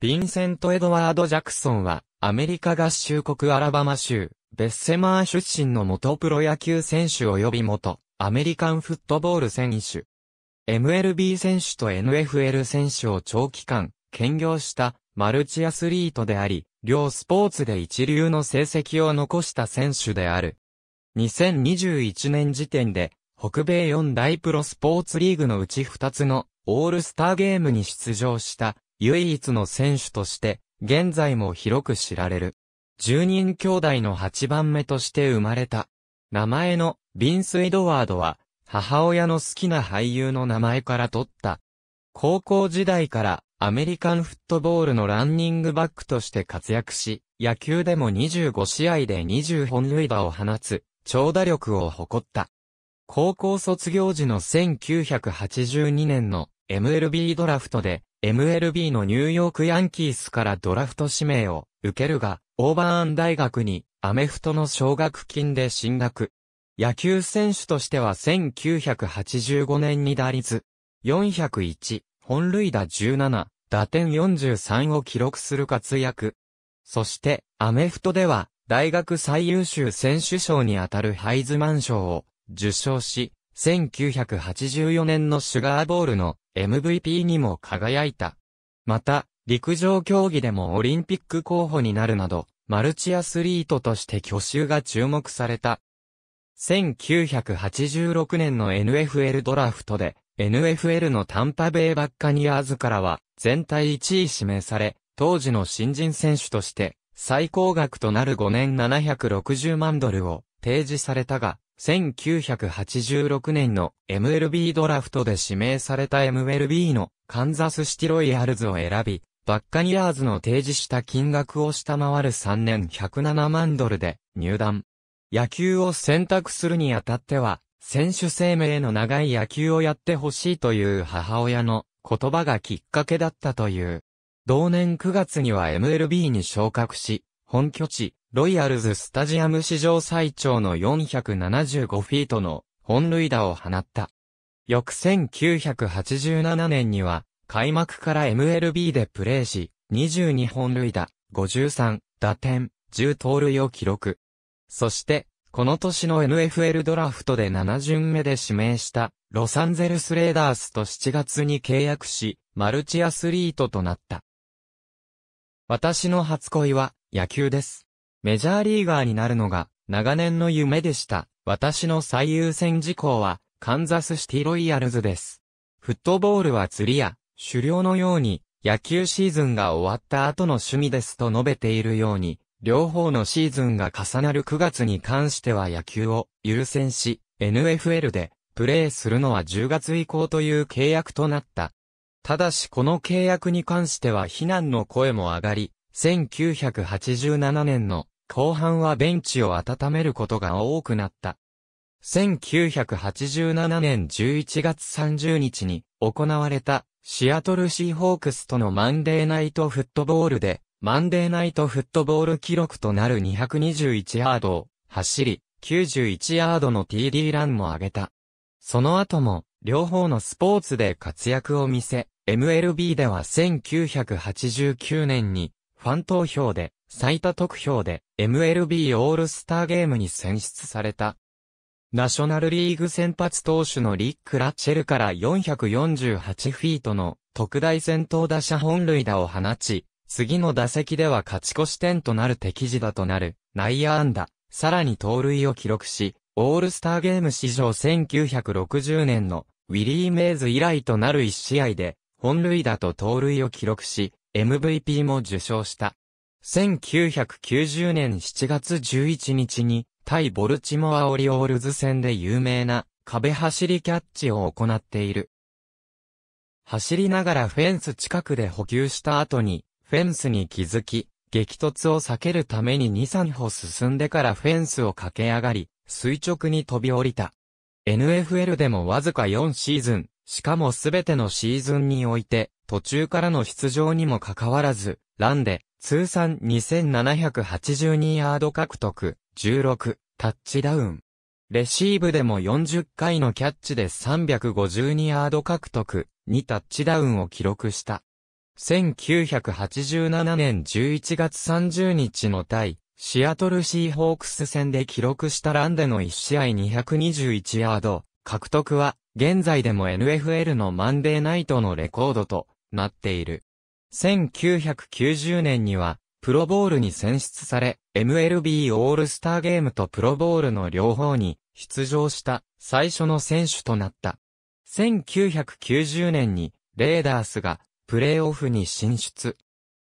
ヴィンセント・エドワード・ジャクソンは、アメリカ合衆国アラバマ州、ベッセマー出身の元プロ野球選手及び元、アメリカンフットボール選手。MLB 選手と NFL 選手を長期間、兼業したマルチアスリートであり、両スポーツで一流の成績を残した選手である。2021年時点で、北米4大プロスポーツリーグのうち2つのオールスターゲームに出場した唯一の選手として、現在も広く知られる。十人兄弟の八番目として生まれた。名前のビンス・エドワードは、母親の好きな俳優の名前から取った。高校時代からアメリカンフットボールのランニングバックとして活躍し、野球でも25試合で20本塁打を放つ、長打力を誇った。高校卒業時の1982年の MLB ドラフトで MLB のニューヨークヤンキースからドラフト指名を受けるが、オーバーン大学にアメフトの奨学金で進学。野球選手としては1985年に打率401、本塁打17、打点43を記録する活躍。そして、アメフトでは、大学最優秀選手賞にあたるハイズマン賞を受賞し、1984年のシュガーボールの MVP にも輝いた。また、陸上競技でもオリンピック候補になるなど、マルチアスリートとして去就が注目された。1986年の NFL ドラフトで、NFL のタンパベイバッカニアーズからは、全体1位指名され、当時の新人選手として、最高額となる5年760万ドルを提示されたが、1986年の MLB ドラフトで指名された MLB のカンザスシティロイヤルズを選び、バッカニアーズの提示した金額を下回る3年107万ドルで入団。野球を選択するにあたっては、選手生命の長い野球をやってほしいという母親の言葉がきっかけだったという。同年9月には MLB に昇格し、本拠地、ロイヤルズスタジアム史上最長の475フィートの本塁打を放った。翌1987年には、開幕から MLB でプレーし、22本塁打、53打点、10盗塁を記録。そして、この年の NFL ドラフトで7巡目で指名した、ロサンゼルスレーダースと7月に契約し、マルチアスリートとなった。私の初恋は、野球です。メジャーリーガーになるのが長年の夢でした。私の最優先事項はカンザスシティロイヤルズです。フットボールは釣りや狩猟のように野球シーズンが終わった後の趣味ですと述べているように、両方のシーズンが重なる9月に関しては野球を優先し、NFL でプレーするのは10月以降という契約となった。ただしこの契約に関しては非難の声も上がり、1987年の後半はベンチを温めることが多くなった。1987年11月30日に行われたシアトルシーホークスとのマンデーナイトフットボールでマンデーナイトフットボール記録となる221ヤードを走り91ヤードの TD ランも上げた。その後も両方のスポーツで活躍を見せ MLB では1989年にファン投票で最多得票で MLB オールスターゲームに選出された。ナショナルリーグ先発投手のリック・ラッチェルから448フィートの特大戦闘打者本塁打を放ち、次の打席では勝ち越し点となる敵地打となる内野安打、さらに盗塁を記録し、オールスターゲーム史上1960年のウィリー・メイズ以来となる1試合で本塁打と盗塁を記録し、MVP も受賞した。1990年7月11日に、対ボルチモア・オリオールズ戦で有名な壁走りキャッチを行っている。走りながらフェンス近くで補給した後に、フェンスに気づき、激突を避けるために2、3歩進んでからフェンスを駆け上がり、垂直に飛び降りた。NFL でもわずか4シーズン、しかもすべてのシーズンにおいて、途中からの出場にもかかわらず、ランで、通算2782ヤード獲得、16、タッチダウン。レシーブでも40回のキャッチで352ヤード獲得、2タッチダウンを記録した。1987年11月30日の対、シアトルシーホークス戦で記録したランでの1試合221ヤード、獲得は、現在でも NFL のマンデーナイトのレコードとなっている。1990年には、プロボールに選出され、MLB オールスターゲームとプロボールの両方に出場した最初の選手となった。1990年にレーダースがプレーオフに進出。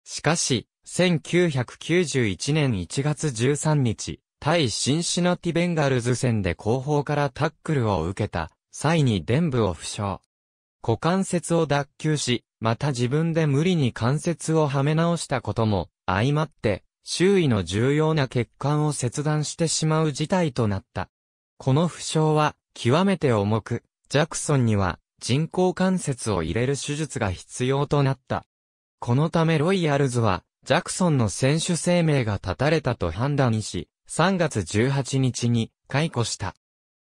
しかし、1991年1月13日、対シンシナティベンガルズ戦で後方からタックルを受けた際に伝部を負傷。股関節を脱臼し、また自分で無理に関節をはめ直したことも、相まって、周囲の重要な血管を切断してしまう事態となった。この負傷は、極めて重く、ジャクソンには、人工関節を入れる手術が必要となった。このためロイヤルズは、ジャクソンの選手生命が絶たれたと判断し、3月18日に解雇した。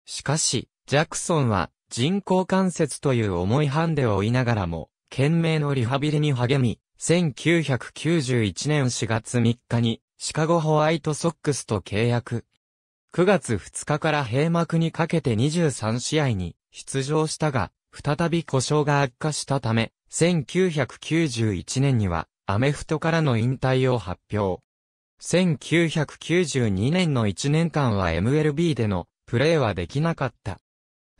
しかし、ジャクソンは人工関節という重いハンデを負いながらも、懸命のリハビリに励み、1991年4月3日に、シカゴホワイトソックスと契約。9月2日から閉幕にかけて23試合に出場したが、再び故障が悪化したため、1991年にはアメフトからの引退を発表。1992年の1年間は MLB でのプレーはできなかった。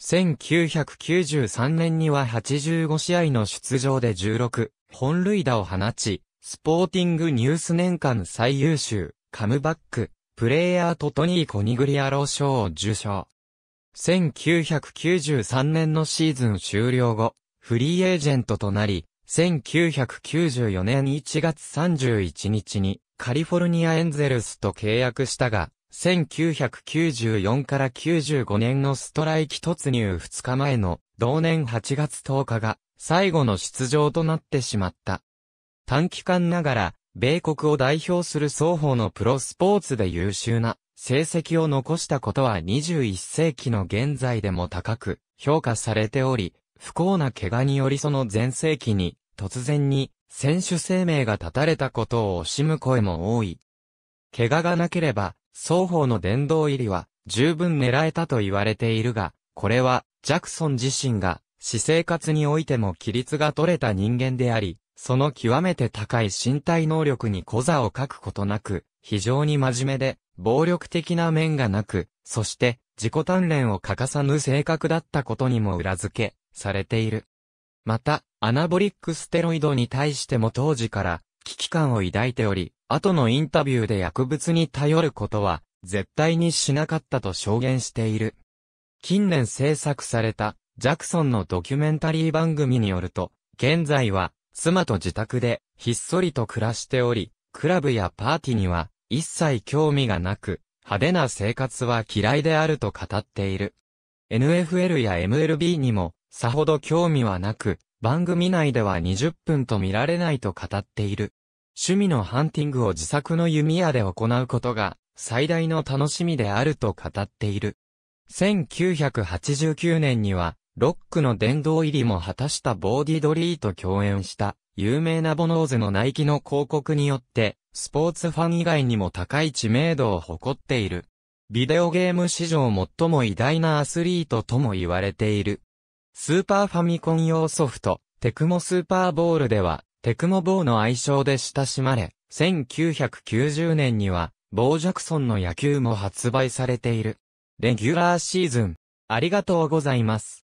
1993年には85試合の出場で16、本塁打を放ち、スポーティングニュース年間最優秀、カムバック、プレイヤーとトニー・コニグリアロー賞を受賞。1993年のシーズン終了後、フリーエージェントとなり、1994年1月31日にカリフォルニアエンゼルスと契約したが、1994から95年のストライキ突入2日前の同年8月10日が最後の出場となってしまった。短期間ながら、米国を代表する双方のプロスポーツで優秀な成績を残したことは21世紀の現在でも高く評価されており、不幸な怪我によりその前世紀に突然に選手生命が絶たれたことを惜しむ声も多い。怪我がなければ双方の殿堂入りは十分狙えたと言われているが、これはジャクソン自身が私生活においても規律が取れた人間であり、その極めて高い身体能力に小座を書くことなく、非常に真面目で、暴力的な面がなく、そして自己鍛錬を欠かさぬ性格だったことにも裏付け、されている。また、アナボリックステロイドに対しても当時から危機感を抱いており、後のインタビューで薬物に頼ることは、絶対にしなかったと証言している。近年制作された、ジャクソンのドキュメンタリー番組によると、現在は、妻と自宅で、ひっそりと暮らしており、クラブやパーティーには、一切興味がなく、派手な生活は嫌いであると語っている。NFL や MLB にも、さほど興味はなく、番組内では20分と見られないと語っている。趣味のハンティングを自作の弓矢で行うことが最大の楽しみであると語っている。1989年には、ロックの殿堂入りも果たしたボーディドリーと共演した有名なボノーズのナイキの広告によって、スポーツファン以外にも高い知名度を誇っている。ビデオゲーム史上最も偉大なアスリートとも言われている。スーパーファミコン用ソフト、テクモスーパーボールでは、テクモボーの愛称で親しまれ、1990年には、ボージャクソンの野球も発売されている。レギュラーシーズン、ありがとうございます。